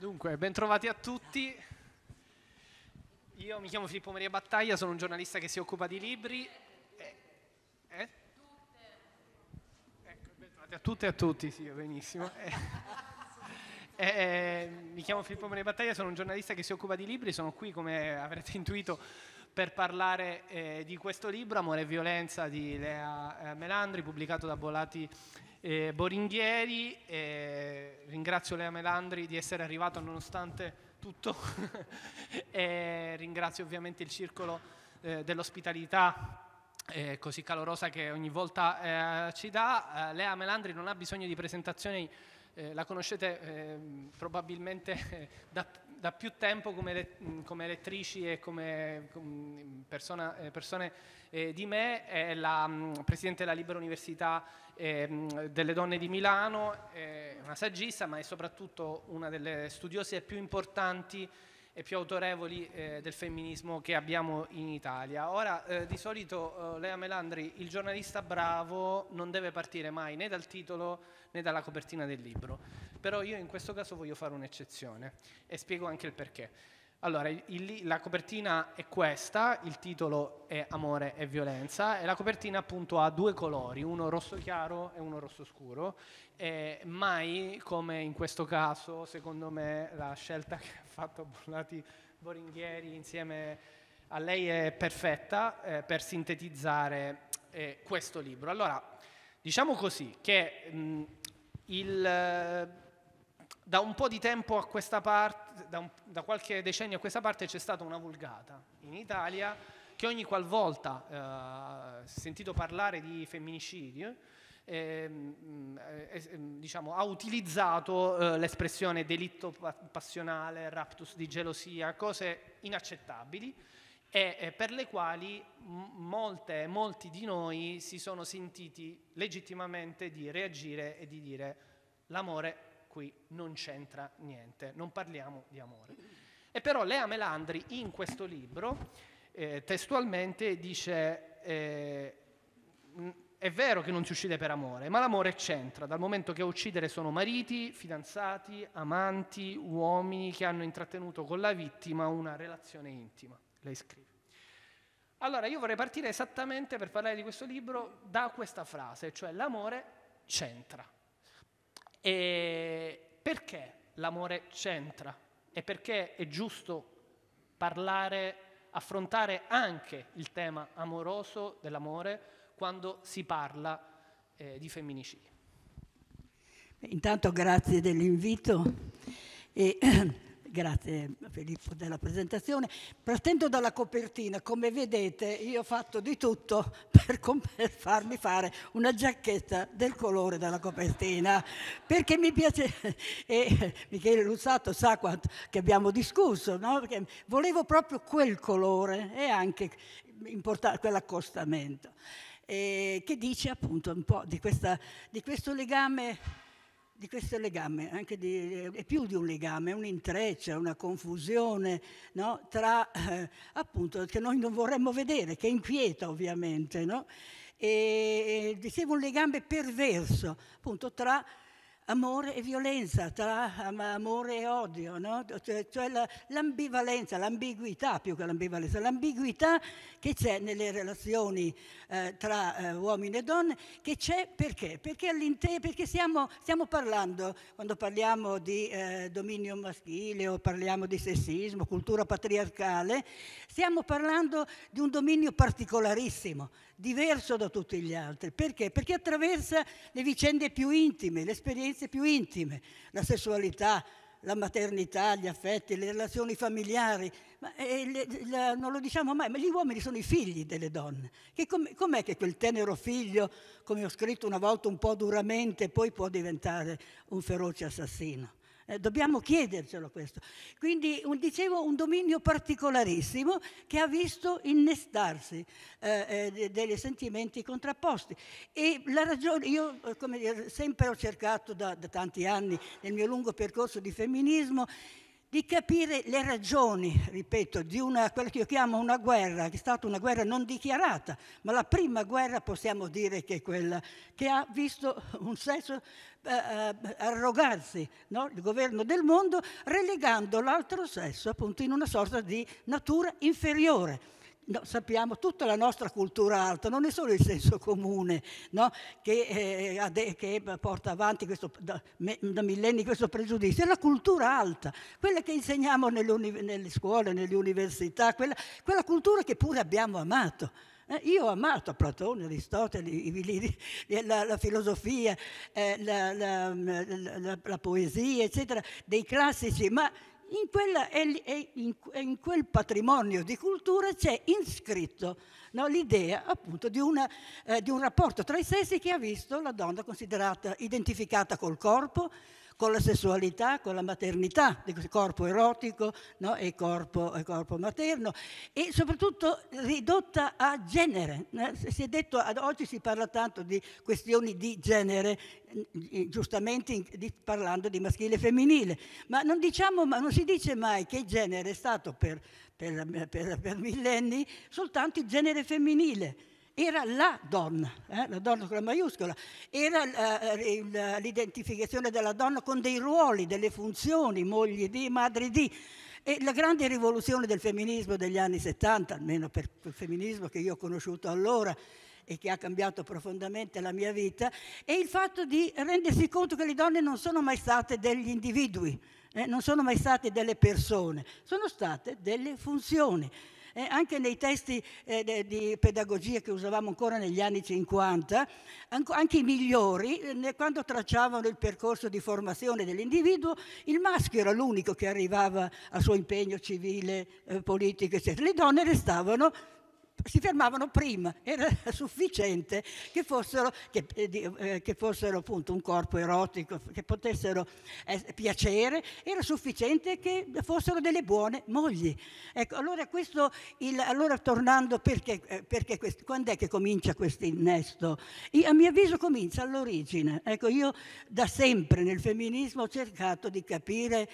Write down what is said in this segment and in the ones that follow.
Dunque, bentrovati a tutti. Io mi chiamo Filippo Maria Battaglia, sono un giornalista che si occupa di libri. Eh, eh? Ecco, bentrovati a tutte e a tutti, sì, benissimo. Eh. Eh, eh, mi chiamo Filippo Maria Battaglia, sono un giornalista che si occupa di libri, sono qui come avrete intuito per parlare eh, di questo libro, Amore e violenza di Lea Melandri, pubblicato da Bolati eh, Boringhieri, eh, ringrazio Lea Melandri di essere arrivato nonostante tutto, e ringrazio ovviamente il circolo eh, dell'ospitalità eh, così calorosa che ogni volta eh, ci dà. Eh, Lea Melandri non ha bisogno di presentazioni, la conoscete probabilmente da, da più tempo come, mm, come elettrici e come, come mm, persona, eh, persone eh, di me, è la mh, mm, Presidente della Libera Università eh, delle Donne di Milano, è una saggista ma è soprattutto una delle studiose più importanti e più autorevoli eh, del femminismo che abbiamo in Italia. Ora, eh, di solito eh, Lea Melandri, il giornalista bravo non deve partire mai né dal titolo né dalla copertina del libro. Però io in questo caso voglio fare un'eccezione e spiego anche il perché. Allora, il, la copertina è questa, il titolo è Amore e violenza e la copertina appunto ha due colori, uno rosso chiaro e uno rosso scuro. E mai come in questo caso, secondo me, la scelta che ha fatto Bollati Boringhieri insieme a lei è perfetta eh, per sintetizzare eh, questo libro. Allora, diciamo così che mh, mm, il da un po' di tempo a questa parte, da, un, da qualche decennio a questa parte c'è stata una vulgata in Italia che ogni qualvolta eh, si eh, sentito parlare di femminicidio ehm, eh, eh, diciamo, ha utilizzato eh, l'espressione delitto passionale, raptus di gelosia, cose inaccettabili e per le quali molte, molti di noi si sono sentiti legittimamente di reagire e di dire l'amore qui non c'entra niente, non parliamo di amore. E però Lea Melandri in questo libro eh, testualmente dice eh, è vero che non si uccide per amore, ma l'amore c'entra, dal momento che a uccidere sono mariti, fidanzati, amanti, uomini che hanno intrattenuto con la vittima una relazione intima, lei scrive. Allora io vorrei partire esattamente per parlare di questo libro da questa frase, cioè l'amore c'entra. E perché l'amore c'entra? E perché è giusto parlare, affrontare anche il tema amoroso dell'amore quando si parla eh, di femminicidio? Intanto grazie dell'invito. E Grazie Filippo della presentazione. Partendo dalla copertina, come vedete io ho fatto di tutto per, per farmi fare una giacchetta del colore della copertina, perché mi piace, e Michele Luzzato sa quanto, che abbiamo discusso, no? perché volevo proprio quel colore e anche quell'accostamento, eh, che dice appunto un po' di, questa, di questo legame di questo legame, anche di, è più di un legame, è un intreccio, una confusione no? tra eh, appunto che noi non vorremmo vedere, che inquieta ovviamente, no? e, e dicevo un legame perverso appunto tra amore e violenza, tra amore e odio, no? Cioè, cioè la, l'ambivalenza, l'ambiguità più che l'ambivalenza, l'ambiguità che c'è nelle relazioni eh, tra eh, uomini e donne, che c'è perché? Perché, perché stiamo, stiamo, parlando, quando parliamo di eh, dominio maschile o parliamo di sessismo, cultura patriarcale, stiamo parlando di un dominio particolarissimo, diverso da tutti gli altri. Perché? Perché attraversa le vicende più intime, l'esperienza esperienze più intime, la sessualità, la maternità, gli affetti, le relazioni familiari, ma, eh, eh, le, la, non lo diciamo mai, ma gli uomini sono i figli delle donne. Che com, com'è che quel tenero figlio, come ho scritto una volta un po' duramente, poi può diventare un feroce assassino? Eh, dobbiamo chiedercelo questo. Quindi un, dicevo un dominio particolarissimo che ha visto innestarsi eh, eh, dei sentimenti contrapposti. E la ragione, io eh, come dire, sempre ho cercato da, da tanti anni nel mio lungo percorso di femminismo di capire le ragioni, ripeto, di una, quella che io chiamo una guerra, che è stata una guerra non dichiarata, ma la prima guerra possiamo dire che è quella che ha visto un sesso eh, eh, arrogarsi no? il governo del mondo, relegando l'altro sesso appunto in una sorta di natura inferiore no, sappiamo tutta la nostra cultura alta, non è solo il senso comune no? che, eh, che, porta avanti questo, da, me, da, millenni questo pregiudizio, è la cultura alta, quella che insegniamo nelle scuole, nelle università, quella, quella cultura che pure abbiamo amato. Eh, io ho amato Platone, Aristotele, i, i, eh, la, la, filosofia, eh, la, la, la poesia, eccetera, dei classici, ma in, quella, in quel patrimonio di cultura c'è inscritto no, l'idea appunto di, una, eh, di un rapporto tra i sessi che ha visto la donna considerata, identificata col corpo, con la sessualità, con la maternità, corpo erotico no? e, corpo, e, corpo, materno, e soprattutto ridotta a genere. Si è detto, oggi si parla tanto di questioni di genere, mm, giustamente parlando di maschile e femminile, ma non, diciamo, ma non si dice mai che il genere è stato per, per, per, per millenni soltanto il genere femminile era la donna, eh, la donna con la maiuscola, era eh, eh, l'identificazione della donna con dei ruoli, delle funzioni, moglie di, madre di. E la grande rivoluzione del femminismo degli anni 70, almeno per il femminismo che io ho conosciuto allora, e che ha cambiato profondamente la mia vita, è il fatto di rendersi conto che le donne non sono mai state degli individui, eh, non sono mai state delle persone, sono state delle funzioni eh, anche nei testi eh, di pedagogia che usavamo ancora negli anni 50, anche i migliori, eh, quando tracciavano il percorso di formazione dell'individuo, il maschio era l'unico che arrivava al suo impegno civile, eh, politico, eccetera. Le donne restavano si fermavano prima, era sufficiente che fossero, che, eh, eh, che fossero appunto un corpo erotico, che potessero eh, piacere, era sufficiente che fossero delle buone mogli. Ecco, allora, questo, il, allora tornando perché, eh, perché quest, quando è che comincia questo innesto? a mio avviso comincia all'origine. Ecco, io da sempre nel femminismo ho cercato di capire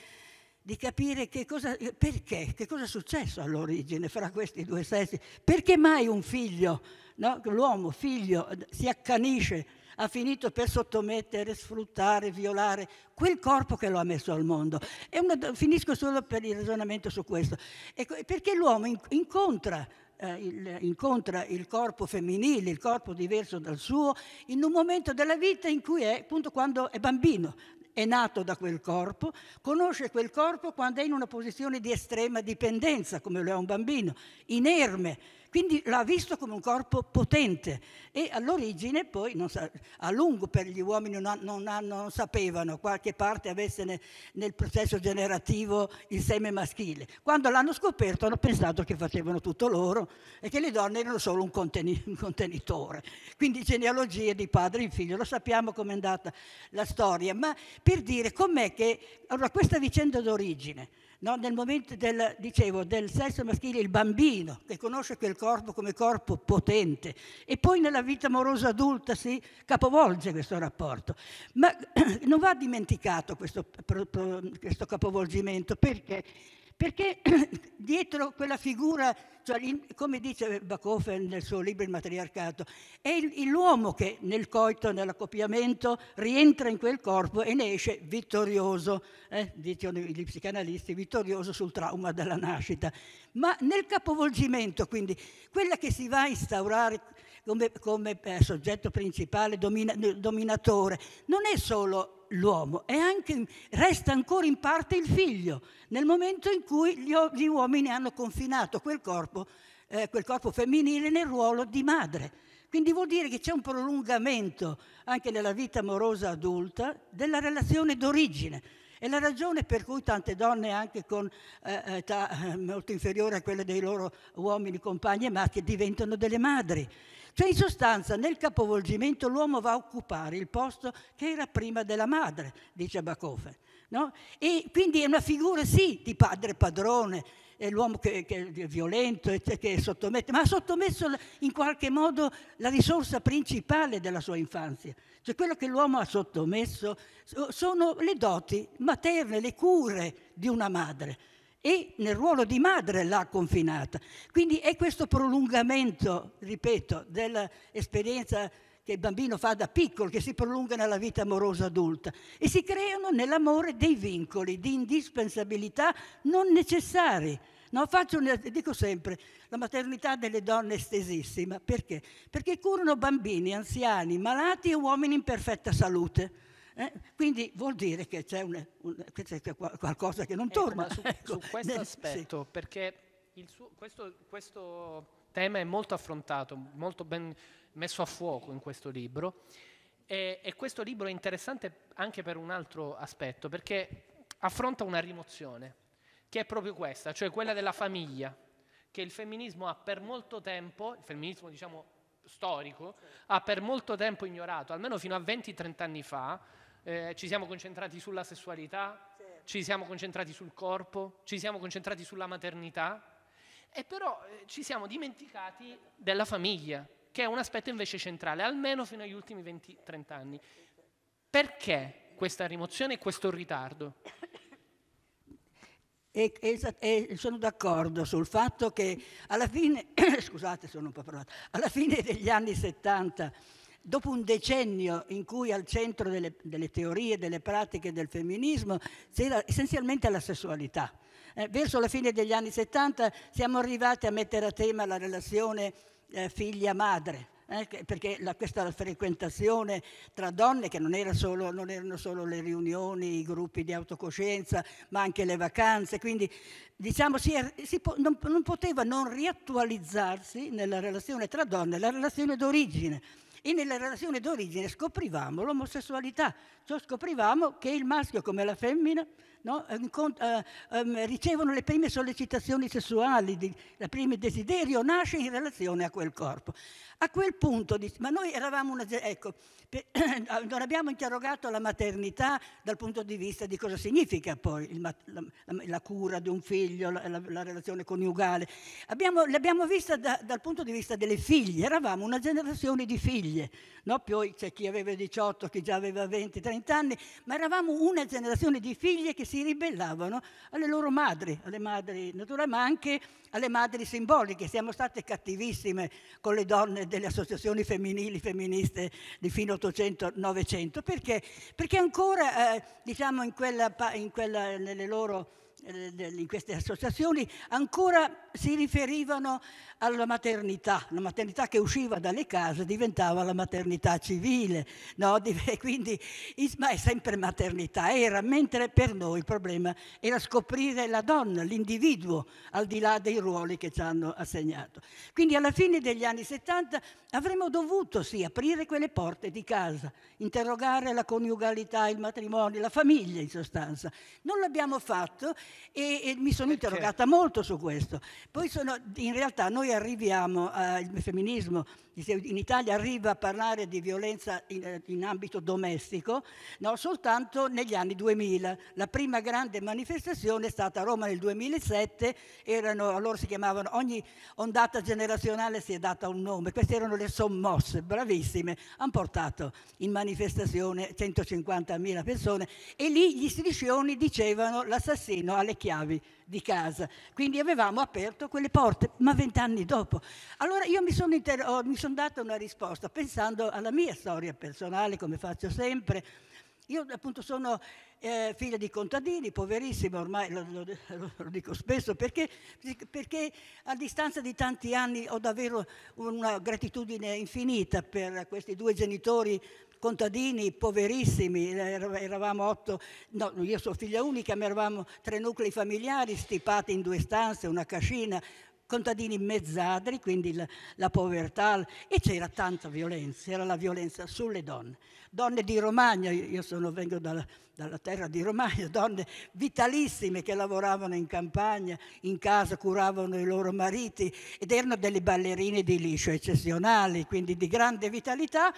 di capire che cosa, eh, perché, che cosa è successo all'origine fra questi due sessi, perché mai un figlio, no? l'uomo figlio, eh, si accanisce, ha finito per sottomettere, sfruttare, violare quel corpo che lo ha messo al mondo. Una, finisco solo per il ragionamento su questo. Ecco, perché l'uomo incontra eh, il, incontra il corpo femminile, il corpo diverso dal suo, in un momento della vita in cui è appunto quando è bambino, è nato da quel corpo, conosce quel corpo quando è in una posizione di estrema dipendenza, come lo è un bambino, inerme, quindi l'ha visto come un corpo potente e all'origine poi, sa, a lungo per gli uomini non, non, non sapevano, qualche parte avesse ne, nel processo generativo il seme maschile. Quando l'hanno scoperto hanno pensato che facevano tutto loro e che le donne erano solo un, conteni, un contenitore. Quindi genealogie di padre in figlio, lo sappiamo com'è andata la storia, ma per dire com'è che allora, questa vicenda d'origine No, nel momento del, dicevo, del, sesso maschile, il bambino che conosce quel corpo come corpo potente e poi nella vita amorosa adulta si capovolge questo rapporto. Ma non va dimenticato questo, questo capovolgimento perché perché dietro quella figura, cioè, come dice Bachofen nel suo libro Il matriarcato, è l'uomo che nel coito, nell'accoppiamento, rientra in quel corpo e ne esce vittorioso, eh, dicono gli psicanalisti, vittorioso sul trauma della nascita. Ma nel capovolgimento, quindi, quella che si va a instaurare come, come eh, soggetto principale, domina, dominatore, non è solo l'uomo, anche, resta ancora in parte il figlio, nel momento in cui gli, gli uomini hanno confinato quel corpo, eh, quel corpo femminile nel ruolo di madre. Quindi vuol dire che c'è un prolungamento anche nella vita amorosa adulta della relazione d'origine. È la ragione per cui tante donne, anche con eh, età eh, molto inferiore a quella dei loro uomini, compagni e maschi, diventano delle madri. Cioè, in sostanza, nel capovolgimento l'uomo va a occupare il posto che era prima della madre, dice Bakofe. No? E quindi è una figura, sì, di padre padrone, l'uomo che, che, è violento, che sottomette, ma ha sottomesso in qualche modo la risorsa principale della sua infanzia. Cioè quello che l'uomo ha sottomesso sono le doti materne, le cure di una madre e nel ruolo di madre l'ha confinata. Quindi è questo prolungamento, ripeto, dell'esperienza che il bambino fa da piccolo, che si prolunga nella vita amorosa adulta e si creano nell'amore dei vincoli di indispensabilità non necessari. No, una, dico sempre, la maternità delle donne è estesissima. Perché? Perché curano bambini, anziani, malati e uomini in perfetta salute. Eh? Quindi vuol dire che c'è, un, un, c'è qualcosa che non eh, torna. Eh, su, ecco. su, questo aspetto, sì. perché suo, questo, questo tema è molto affrontato, molto ben messo a fuoco in questo libro. E, e, questo libro è interessante anche per un altro aspetto, perché affronta una rimozione, che è proprio questa, cioè quella della famiglia, che il femminismo ha per molto tempo, il femminismo diciamo storico, ha per molto tempo ignorato, almeno fino a 20-30 anni fa, eh, ci siamo concentrati sulla sessualità, certo. ci siamo concentrati sul corpo, ci siamo concentrati sulla maternità e però eh, ci siamo dimenticati della famiglia, che è un aspetto invece centrale, almeno fino agli ultimi 20-30 anni. Perché questa rimozione e questo ritardo? E, e, e, sono d'accordo sul fatto che alla fine, scusate sono un po' alla fine degli anni 70 Dopo un decennio in cui al centro delle, delle teorie, delle pratiche del femminismo c'era essenzialmente la sessualità. Eh, verso la fine degli anni 70 siamo arrivati a mettere a tema la relazione eh, figlia-madre, eh, perché la, questa frequentazione tra donne, che non, era solo, non, erano solo le riunioni, i gruppi di autocoscienza, ma anche le vacanze, quindi diciamo si, si, non, non poteva non riattualizzarsi nella relazione tra donne, la relazione d'origine e nella relazione d'origine scoprivamo l'omosessualità, cioè scoprivamo che il maschio come la femmina no? Eh, eh, ehm, ricevono le prime sollecitazioni sessuali, il primo desiderio nasce in relazione a quel corpo. A quel punto, ma noi eravamo una... Ecco, ah, non abbiamo interrogato la maternità dal punto di vista di cosa significa poi la, la cura di un figlio, la, la, la relazione coniugale. Abbiamo, l'abbiamo vista da, dal punto di vista delle figlie, eravamo una generazione di figlie, no? poi c'è chi aveva 18, chi già aveva 20, 30 anni, ma eravamo una generazione di figlie che si si ribellavano alle loro madri, alle madri naturali, ma anche alle madri simboliche. Siamo state cattivissime con le donne delle associazioni femminili, femministe di fine 800-900, perché? perché ancora eh, diciamo in quella, in quella, nelle loro eh, in queste associazioni ancora si riferivano alla maternità, la maternità che usciva dalle case diventava la maternità civile, no? quindi ma è sempre maternità, era, mentre per noi il problema era scoprire la donna, l'individuo, al di là dei ruoli che ci hanno assegnato. Quindi alla fine degli anni 70 avremmo dovuto sì aprire quelle porte di casa, interrogare la coniugalità, il matrimonio, la famiglia in sostanza. Non l'abbiamo fatto e, e mi sono Perché? interrogata molto su questo. Poi sono, in realtà noi arriviamo eh, il femminismo, in Italia arriva a parlare di violenza in, eh, in ambito domestico no, soltanto negli anni 2000. La prima grande manifestazione è stata a Roma nel 2007, erano, allora si chiamavano, ogni ondata generazionale si è data un nome, queste erano le sommosse, bravissime, hanno portato in manifestazione 150.000 persone e lì gli striscioni dicevano l'assassino le chiavi di casa. Quindi avevamo aperto quelle porte, ma vent'anni dopo. Allora io mi sono, inter- oh, data una risposta pensando alla mia storia personale, come faccio sempre. Io appunto sono eh, figlia di contadini, poverissima ormai, lo, lo, lo dico spesso, perché, perché, a distanza di tanti anni ho davvero una gratitudine infinita per questi due genitori contadini poverissimi, eh, eravamo otto, no, io sono figlia unica, ma eravamo tre nuclei familiari stipati in due stanze, una cascina, contadini mezzadri, quindi la, la, povertà, e c'era tanta violenza, era la violenza sulle donne. Donne di Romagna, io sono, vengo dalla, dalla, terra di Romagna, donne vitalissime che lavoravano in campagna, in casa curavano i loro mariti ed erano delle ballerine di liscio eccezionali, quindi di grande vitalità,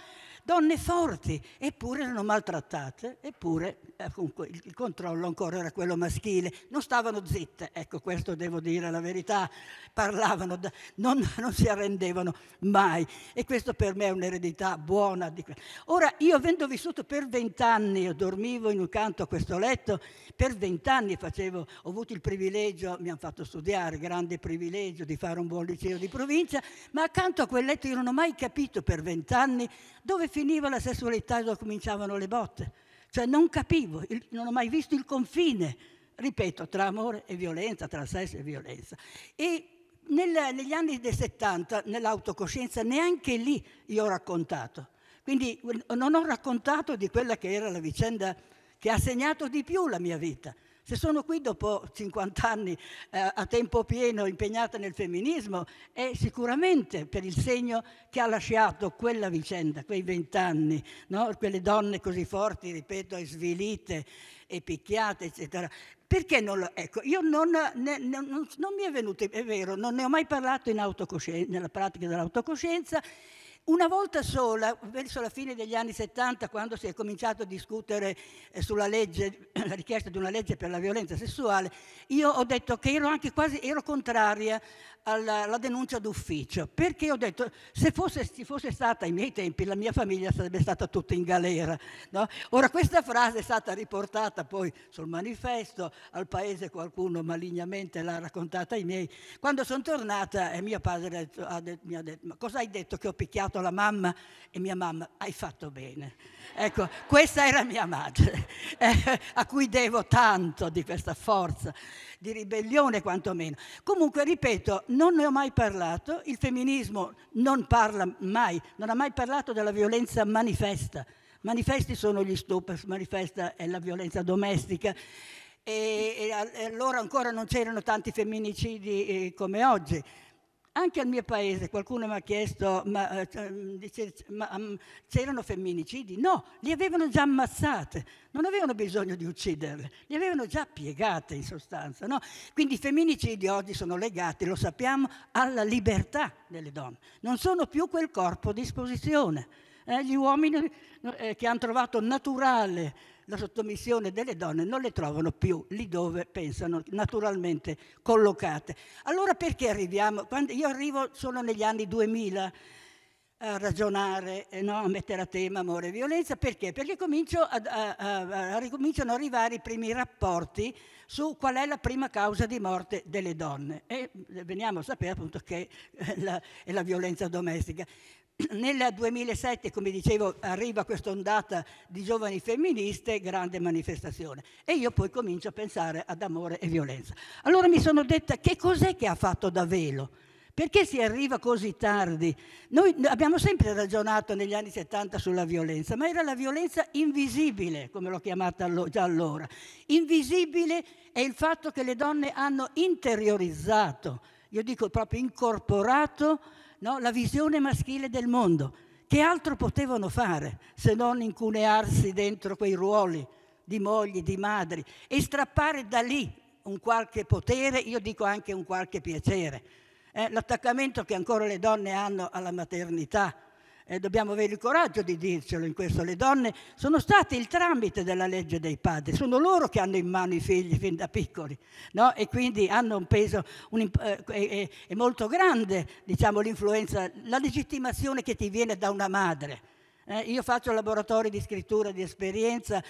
donne forti, eppure erano maltrattate, eppure eh, comunque, il controllo ancora era quello maschile. Non stavano zitte, ecco questo devo dire la verità, parlavano, non, non si arrendevano mai e questo per me è un'eredità buona. Ora io avendo vissuto per vent'anni, io dormivo in un canto a questo letto, per vent'anni facevo, ho avuto il privilegio, mi hanno fatto studiare, grande privilegio di fare un buon liceo di provincia, ma accanto a quel letto io non ho mai capito per vent'anni dove finisce finiva la sessualità e dove cominciavano le botte. Cioè non capivo, non ho mai visto il confine, ripeto, tra amore e violenza, tra sesso e violenza. E nel, negli anni del 70, nell'autocoscienza, neanche lì io ho raccontato. Quindi non ho raccontato di quella che era la vicenda che ha segnato di più la mia vita, se sono qui dopo 50 anni eh, a tempo pieno impegnata nel femminismo è sicuramente per il segno che ha lasciato quella vicenda, quei vent'anni, no? quelle donne così forti, ripeto, e svilite e picchiate, eccetera. Perché non lo... Ecco, io non, ne, non, non mi è venuto, è vero, non ne ho mai parlato in nella pratica dell'autocoscienza una volta sola, verso la fine degli anni 70, quando si è cominciato a discutere eh, sulla legge, la richiesta di una legge per la violenza sessuale, io ho detto che ero anche quasi ero contraria alla, alla denuncia d'ufficio, perché ho detto se fosse, ci fosse stata ai miei tempi la mia famiglia sarebbe stata tutta in galera. No? Ora questa frase è stata riportata poi sul manifesto, al paese qualcuno malignamente l'ha raccontata ai miei. Quando sono tornata e eh, mio padre ha detto, ha detto, mi ha detto ma cosa hai detto che ho picchiato? detto alla mamma e mia mamma hai fatto bene. Ecco, questa era mia madre, eh, a cui devo tanto di questa forza, di ribellione quantomeno. Comunque, ripeto, non ne ho mai parlato, il femminismo non parla mai, non ha mai parlato della violenza manifesta. Manifesti sono gli stupri, manifesta è la violenza domestica. E, e allora ancora non c'erano tanti femminicidi eh, come oggi. Anche al mio paese qualcuno mi ha chiesto, ma, eh, cioè, mm, dice, ma mm, c'erano femminicidi? No, li avevano già ammazzate, non avevano bisogno di ucciderle, li avevano già piegate in sostanza. No? Quindi i femminicidi oggi sono legati, lo sappiamo, alla libertà delle donne. Non sono più quel corpo a disposizione. Eh, gli uomini eh, che hanno trovato naturale la sottomissione delle donne non le trovano più lì dove pensano naturalmente collocate. Allora perché arriviamo? Quando io arrivo solo negli anni 2000 a ragionare, eh, no? a mettere a tema amore e violenza, perché? Perché comincio ad, a, a, a, cominciano ad arrivare i primi rapporti su qual è la prima causa di morte delle donne e eh, veniamo a sapere appunto che eh, la, è la violenza domestica nel 2007, come dicevo, arriva questa ondata di giovani femministe, grande manifestazione. E io poi comincio a pensare ad amore e violenza. Allora mi sono detta che cos'è che ha fatto da velo? Perché si arriva così tardi? Noi abbiamo sempre ragionato negli anni 70 sulla violenza, ma era la violenza invisibile, come l'ho chiamata già allora. Invisibile è il fatto che le donne hanno interiorizzato, io dico proprio incorporato, no? la visione maschile del mondo. Che altro potevano fare se non incunearsi dentro quei ruoli di mogli, di madri e strappare da lì un qualche potere, io dico anche un qualche piacere. Eh, l'attaccamento che ancora le donne hanno alla maternità, e dobbiamo avere il coraggio di dircelo in questo, le donne sono state il tramite della legge dei padri, sono loro che hanno in mano i figli fin da piccoli no? e quindi hanno un peso un, eh, è, eh, è molto grande diciamo, l'influenza, la legittimazione che ti viene da una madre. Eh, io faccio laboratori di scrittura, di esperienza,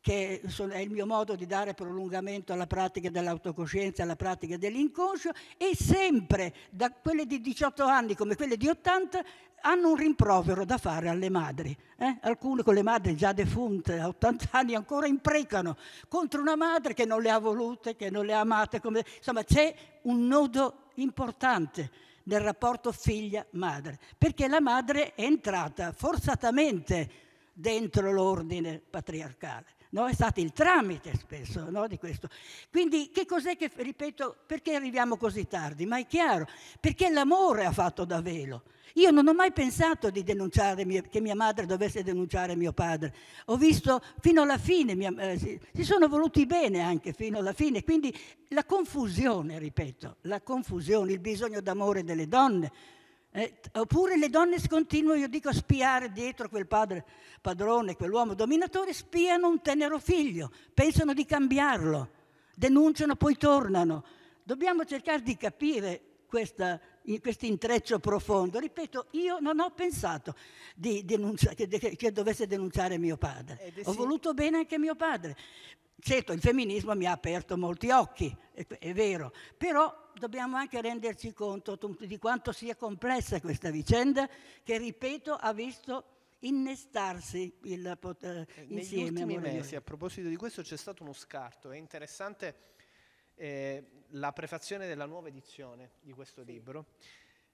che è il mio modo di dare prolungamento alla pratica dell'autocoscienza, alla pratica dell'inconscio, e sempre da quelle di 18 anni come quelle di 80 hanno un rimprovero da fare alle madri. Eh? Alcune con le madri già defunte, a 80 anni, ancora imprecano contro una madre che non le ha volute, che non le ha amate. Come... Insomma, c'è un nodo importante nel rapporto figlia-madre, perché la madre è entrata forzatamente dentro l'ordine patriarcale. No? È stato il tramite spesso no? di questo. Quindi che cos'è che, ripeto, perché arriviamo così tardi? Ma è chiaro, perché l'amore ha fatto da velo. Io non ho mai pensato di denunciare che mia madre dovesse denunciare mio padre. Ho visto fino alla fine, eh, si, si sono voluti bene anche fino alla fine, quindi la confusione, ripeto, la confusione, il bisogno d'amore delle donne, eh, oppure le donne continuano, io dico, a spiare dietro quel padre padrone, quell'uomo dominatore, spiano un tenero figlio, pensano di cambiarlo, denunciano, poi tornano. Dobbiamo cercare di capire questo intreccio profondo. Ripeto, io non ho pensato denuncia, che, che, dovesse denunciare mio padre. Ho voluto bene anche mio padre. Certo, il femminismo mi ha aperto molti occhi, è, è vero, però dobbiamo anche renderci conto di quanto sia complessa questa vicenda che, ripeto, ha visto innestarsi il potere eh, eh insieme. Negli ultimi mesi, a proposito di questo, c'è stato uno scarto. È interessante eh, la prefazione della nuova edizione di questo sì. libro,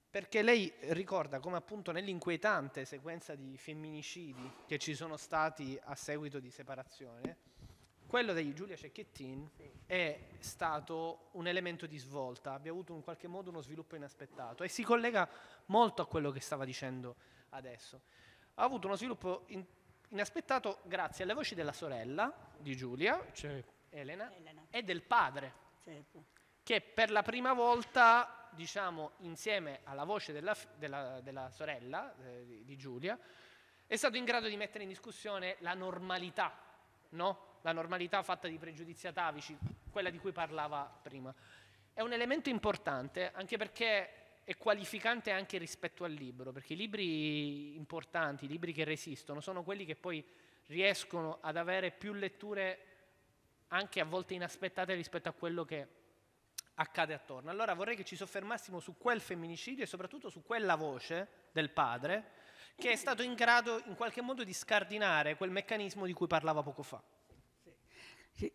perché lei ricorda come appunto nell'inquietante sequenza di femminicidi che ci sono stati a seguito di separazione, quello di Giulia Cecchettin sì. è stato un elemento di svolta, abbia avuto in qualche modo uno sviluppo inaspettato e si collega molto a quello che stava dicendo adesso. Ha avuto uno sviluppo in, inaspettato grazie alle voci della sorella di Giulia, cioè Elena, Elena. e del padre. Certo che per la prima volta, diciamo, insieme alla voce della, della, della sorella eh, di Giulia, è stato in grado di mettere in discussione la normalità, no? la normalità fatta di pregiudizi atavici, quella di cui parlava prima. È un elemento importante anche perché è qualificante anche rispetto al libro, perché i libri importanti, i libri che resistono, sono quelli che poi riescono ad avere più letture anche a volte inaspettate rispetto a quello che accade attorno. Allora vorrei che ci soffermassimo su quel femminicidio e soprattutto su quella voce del padre che è stato in grado in qualche modo di scardinare quel meccanismo di cui parlava poco fa.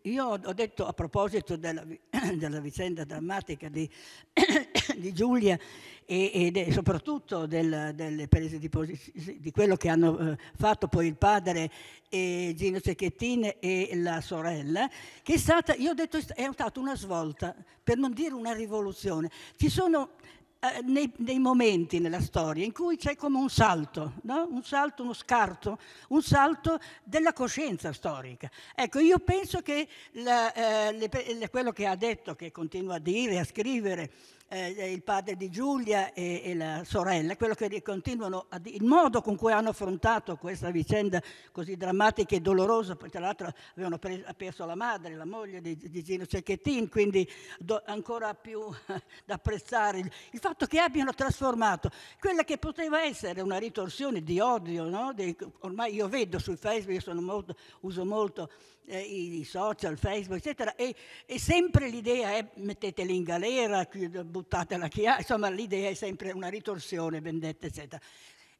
Io ho detto a proposito della, della vicenda drammatica di, di Giulia e, e soprattutto del, delle prese di, posizione, di quello che hanno eh, fatto poi il padre e Gino Cecchettin e la sorella, che è stata, io ho detto, è stata una svolta, per non dire una rivoluzione. Ci sono eh, nei, nei, momenti nella storia in cui c'è come un salto, no? un salto, uno scarto, un salto della coscienza storica. Ecco, io penso che la, eh, le, quello che ha detto, che continua a dire, a scrivere, eh, il padre di Giulia e, e, la sorella, quello che continuano, a, il modo con cui hanno affrontato questa vicenda così drammatica e dolorosa, perché tra l'altro avevano pre- perso la madre, la moglie di, di Gino Cecchettin, quindi do, ancora più da apprezzare il, il, fatto che abbiano trasformato quella che poteva essere una ritorsione di odio, no? di, ormai io vedo sui Facebook, molto, uso molto eh, i, i, social, Facebook, eccetera, e, e sempre l'idea è metteteli in galera, chiudo, buttatela chi ha, ah, insomma l'idea è sempre una ritorsione, vendetta, eccetera.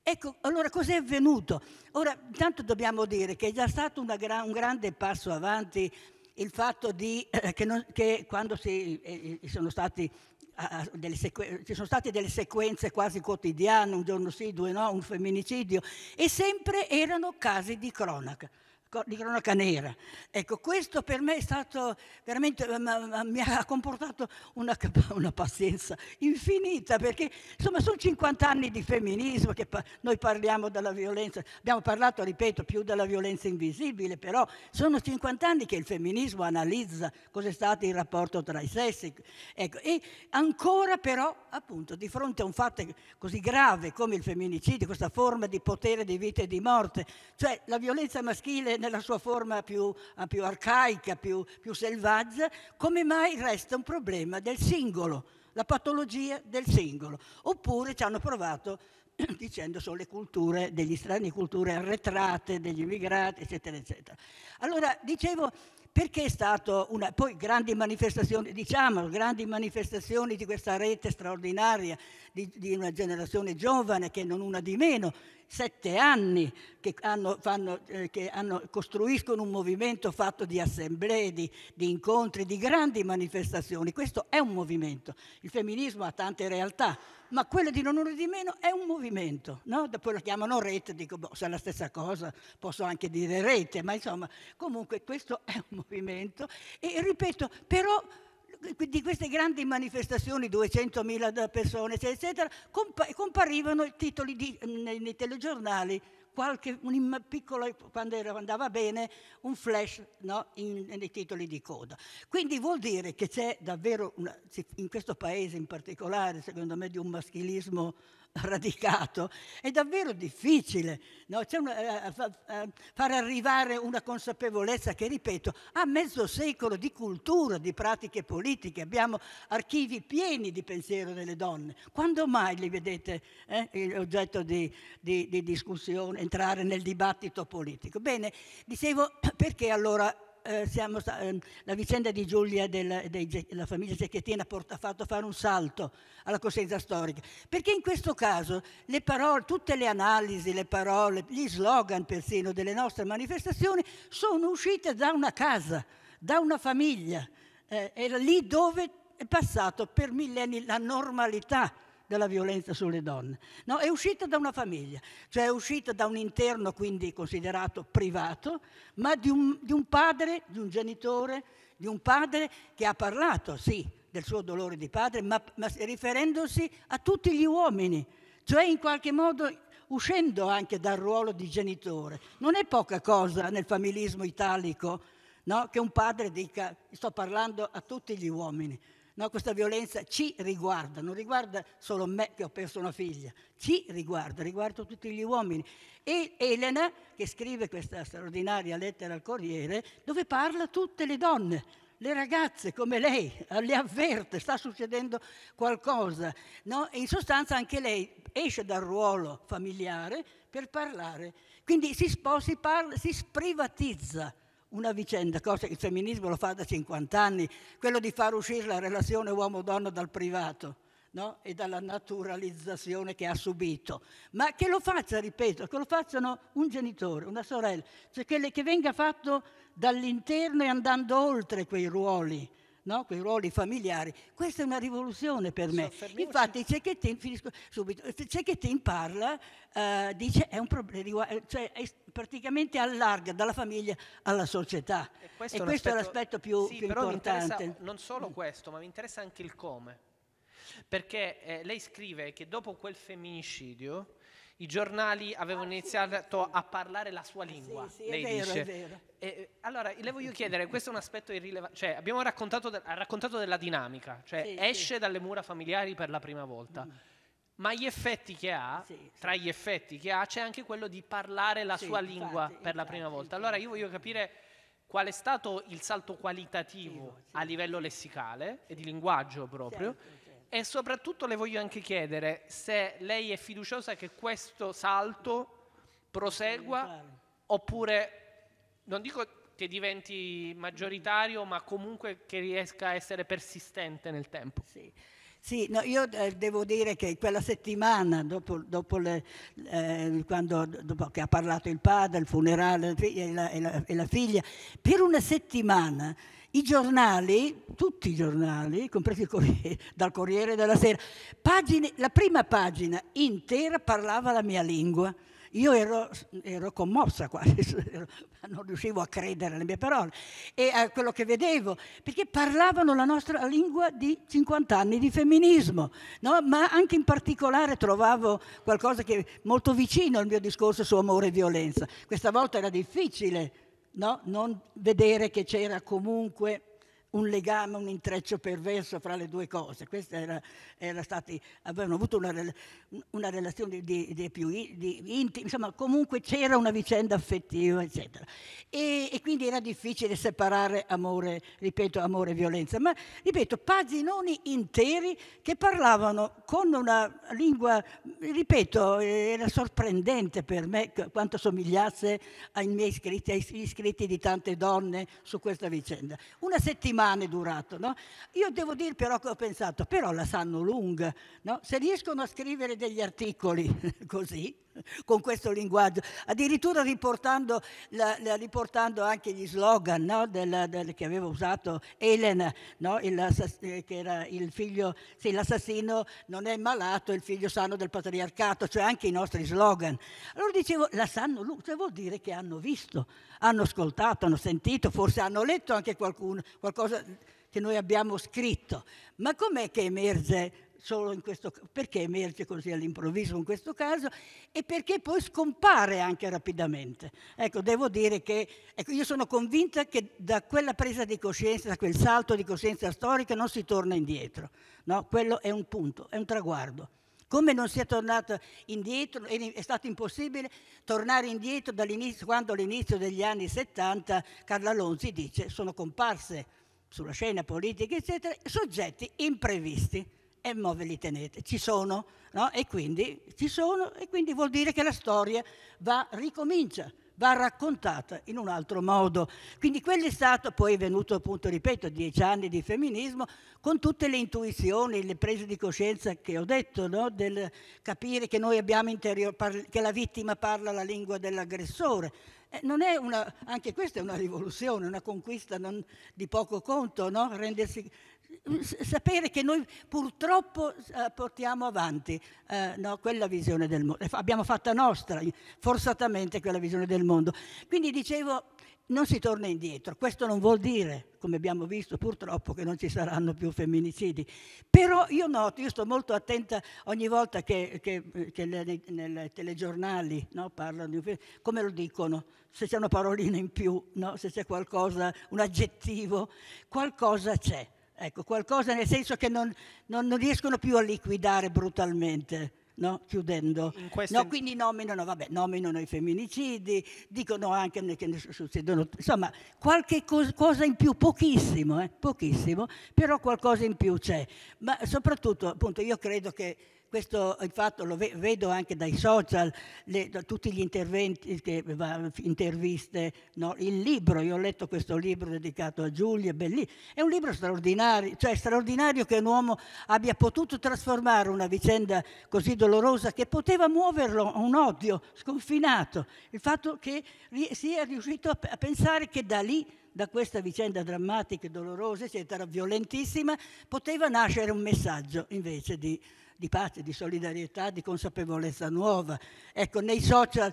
Ecco, allora cos'è avvenuto? Ora, intanto dobbiamo dire che è già stato gra- un grande passo avanti il fatto di, eh, che, non, che, quando si, eh, eh sono stati, delle sequ- ci sono state delle sequenze quasi quotidiane, un giorno sì, due no, un femminicidio, e sempre erano casi di cronaca di cronaca nera. Ecco, questo per me è stato veramente, mi ha comportato una, una pazienza infinita, perché insomma sono 50 anni di femminismo che pa- noi parliamo della violenza, abbiamo parlato, ripeto, più della violenza invisibile, però sono 50 anni che il femminismo analizza cos'è stato il rapporto tra i sessi. Ecco, e ancora però, appunto, di fronte a un fatto così grave come il femminicidio, questa forma di potere di vita e di morte, cioè la violenza maschile nella sua forma più, eh, più arcaica, più, più selvaggia, come mai resta un problema del singolo, la patologia del singolo. Oppure ci hanno provato dicendo sono le culture degli strani, culture arretrate, degli immigrati, eccetera, eccetera. Allora, dicevo, perché è stata una... Poi grandi manifestazioni, diciamo, grandi manifestazioni di questa rete straordinaria, di, di, una generazione giovane che non una di meno, sette anni che, hanno, fanno, eh, che hanno, costruiscono un movimento fatto di assemblee, di, di incontri, di grandi manifestazioni. Questo è un movimento. Il femminismo ha tante realtà, ma quello di non uno di meno è un movimento, no? Poi lo chiamano rete, dico, boh, se è la stessa cosa posso anche dire rete, ma insomma, comunque questo è un movimento. E ripeto, però di queste grandi manifestazioni, 200.000 persone, eccetera, compa- comparivano titoli di, nei, nei telegiornali qualche, un piccolo, quando era, andava bene, un flash no, in, nei titoli di coda. Quindi vuol dire che c'è davvero, una, in questo paese in particolare, secondo me, di un maschilismo radicato, è davvero difficile no? una, eh, eh, eh, far arrivare una consapevolezza che, ripeto, ha mezzo secolo di cultura, di pratiche politiche, abbiamo archivi pieni di pensiero delle donne. Quando mai li vedete eh, oggetto di, di, di discussione, entrare nel dibattito politico? Bene, dicevo perché allora eh, siamo, eh, la vicenda di Giulia e della famiglia Cecchettina ha fatto fare un salto alla coscienza storica, perché in questo caso le parole, tutte le analisi, le parole, gli slogan persino delle nostre manifestazioni sono uscite da una casa, da una famiglia, eh, era lì dove è passato per millenni la normalità della violenza sulle donne. No, è uscita da una famiglia, cioè è uscita da un interno quindi considerato privato, ma di un, di un padre, di un genitore, di un padre che ha parlato, sì, del suo dolore di padre, ma, ma riferendosi a tutti gli uomini, cioè in qualche modo uscendo anche dal ruolo di genitore. Non è poca cosa nel familismo italico no? che un padre dica sto parlando a tutti gli uomini. No, questa violenza ci riguarda, non riguarda solo me che ho perso una figlia, ci riguarda, riguarda tutti gli uomini. E Elena, che scrive questa straordinaria lettera al Corriere, dove parla tutte le donne, le ragazze come lei, eh, le avverte, sta succedendo qualcosa. No? in sostanza anche lei esce dal ruolo familiare per parlare. Quindi si, si, parla, si sprivatizza una vicenda, cosa che il femminismo lo fa da 50 anni, quello di far uscire la relazione uomo-donna dal privato. No? e dalla naturalizzazione che ha subito, ma che lo faccia, ripeto, che lo facciano un genitore, una sorella, cioè che, le, che venga fatto dall'interno e andando oltre quei ruoli, no? quei ruoli familiari. Questa è una rivoluzione per me. Infatti Cecchettin, finisco subito, Cecchettin parla, eh, dice è un problema, cioè è praticamente allarga dalla famiglia alla società. E questo, e è, questo aspetto, è l'aspetto più, sì, più importante. non solo questo, ma mi interessa anche il come. Perché eh, lei scrive che dopo quel femminicidio i giornali avevano ah, iniziato sì, sì. a parlare la sua ah, lingua. Sì, lei vero, dice. E, eh, allora, le voglio chiedere, questo è un aspetto irrilevante, cioè abbiamo raccontato, de- raccontato della dinamica, cioè esce dalle mura familiari per la prima volta. Mm ma gli effetti che ha, sì, tra gli effetti che ha, c'è anche quello di parlare la sì, sua infatti, lingua infatti, per la prima volta. Allora io voglio capire qual è stato il salto qualitativo sì, a livello lessicale e di linguaggio proprio. Certo, certo. E soprattutto le voglio anche chiedere se lei è fiduciosa che questo salto prosegua oppure, non dico che diventi maggioritario, ma comunque che riesca a essere persistente nel tempo. Sì. Sì, no, io eh, devo dire che quella settimana, dopo, dopo le, eh, quando, dopo che ha parlato il padre, il funerale e la, e, la, e la, figlia, per una settimana i giornali, tutti i giornali, compresi il Corriere, dal Corriere della Sera, pagine, la prima pagina intera parlava la mia lingua. Io ero, ero commossa quasi, non riuscivo a credere alle mie parole e a quello che vedevo, perché parlavano la nostra lingua di 50 anni di femminismo, no? ma anche in particolare trovavo qualcosa che è molto vicino al mio discorso su amore e violenza. Questa volta era difficile no? non vedere che c'era comunque un legame, un intreccio perverso fra le due cose. Era, era avevano avuto una, una relazione di, di più di intima, insomma comunque c'era una vicenda affettiva, eccetera. E, e, quindi era difficile separare amore, ripeto, amore e violenza, ma ripeto, paginoni interi che parlavano con una lingua, ripeto, era sorprendente per me quanto somigliasse ai miei scritti, agli scritti di tante donne su questa vicenda. Una settimana settimane è durato. No? Io devo dire però che ho pensato, però la sanno lunga, no? se riescono a scrivere degli articoli così, con questo linguaggio, addirittura riportando, la, la, riportando anche gli slogan no, del, del, che aveva usato Elena, no, eh, che era il figlio, sì, l'assassino non è malato, il figlio sano del patriarcato, cioè anche i nostri slogan. Allora dicevo, la sanno loro, cioè vuol dire che hanno visto, hanno ascoltato, hanno sentito, forse hanno letto anche qualcuno, qualcosa che noi abbiamo scritto. Ma com'è che emerge solo in questo perché emerge così all'improvviso in questo caso e perché poi scompare anche rapidamente. Ecco, devo dire che ecco, io sono convinta che da quella presa di coscienza, da quel salto di coscienza storica non si torna indietro, no? quello è un punto, è un traguardo. Come non si è tornato indietro, è stato impossibile tornare indietro dall'inizio, quando all'inizio degli anni 70 Carla Lonzi dice sono comparse sulla scena politica, eccetera, soggetti imprevisti e mo ve li tenete, ci sono, no? E quindi ci sono e quindi vuol dire che la storia va, ricomincia, va raccontata in un altro modo. Quindi quello è stato, poi è venuto appunto, ripeto, dieci anni di femminismo, con tutte le intuizioni, le prese di coscienza che ho detto, no? del capire che noi abbiamo interior, che la vittima parla la lingua dell'aggressore, eh, una, anche questa è una rivoluzione, una conquista non, di poco conto, no? Rendersi, sapere che noi purtroppo eh, portiamo avanti eh, no, quella visione del mondo, eh, abbiamo fatta nostra forzatamente quella visione del mondo. Quindi dicevo non si torna indietro. Questo non vuol dire, come abbiamo visto purtroppo, che non ci saranno più femminicidi. Però io noto, io sto molto attenta ogni volta che, che, che nei telegiornali no, parlano di un femminicidio, come lo dicono, se c'è una parolina in più, no, se c'è qualcosa, un aggettivo, qualcosa c'è. Ecco, qualcosa nel senso che non, non, non riescono più a liquidare brutalmente no? chiudendo. No, quindi nominano, vabbè, nominano i femminicidi, dicono anche che ne succedono, insomma, qualche cosa in più, pochissimo, eh? pochissimo, però qualcosa in più c'è. Ma soprattutto, appunto, io credo che questo infatti lo vedo anche dai social, le, da tutti gli interventi, che, interviste, no? il libro, io ho letto questo libro dedicato a Giulia, Belli, è un libro straordinario, cioè straordinario che un uomo abbia potuto trasformare una vicenda così dolorosa che poteva muoverlo a un odio sconfinato, il fatto che sia riuscito a, pensare che da lì da questa vicenda drammatica, dolorosa, eccetera, violentissima, poteva nascere un messaggio invece di di pace, di solidarietà, di consapevolezza nuova. Ecco, nei social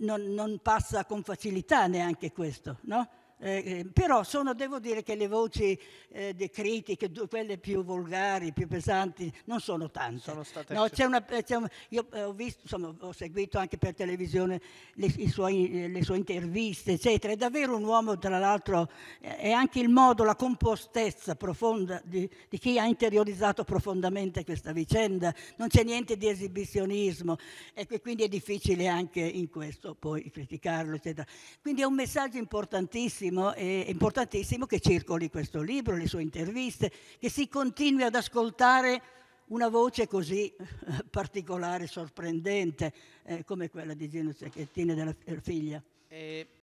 non, non passa con facilità neanche questo, no? Eh, eh, però sono, devo dire che le voci eh, di critiche, quelle più volgari, più pesanti, non sono tante. Sono state no, c'è una, eh, c'è un, io eh, ho, visto, insomma, ho, seguito anche per televisione le, suoi, le, sue interviste, eccetera. È davvero un uomo, tra l'altro, è anche il modo, la compostezza profonda di, di chi ha interiorizzato profondamente questa vicenda. Non c'è niente di esibizionismo e quindi è difficile anche in questo poi criticarlo, eccetera. Quindi è un messaggio importantissimo bellissimo e importantissimo che circoli questo libro, le sue interviste, che si continui ad ascoltare una voce così eh, particolare, sorprendente, eh, come quella di Gino Cecchettini della figlia. Eh,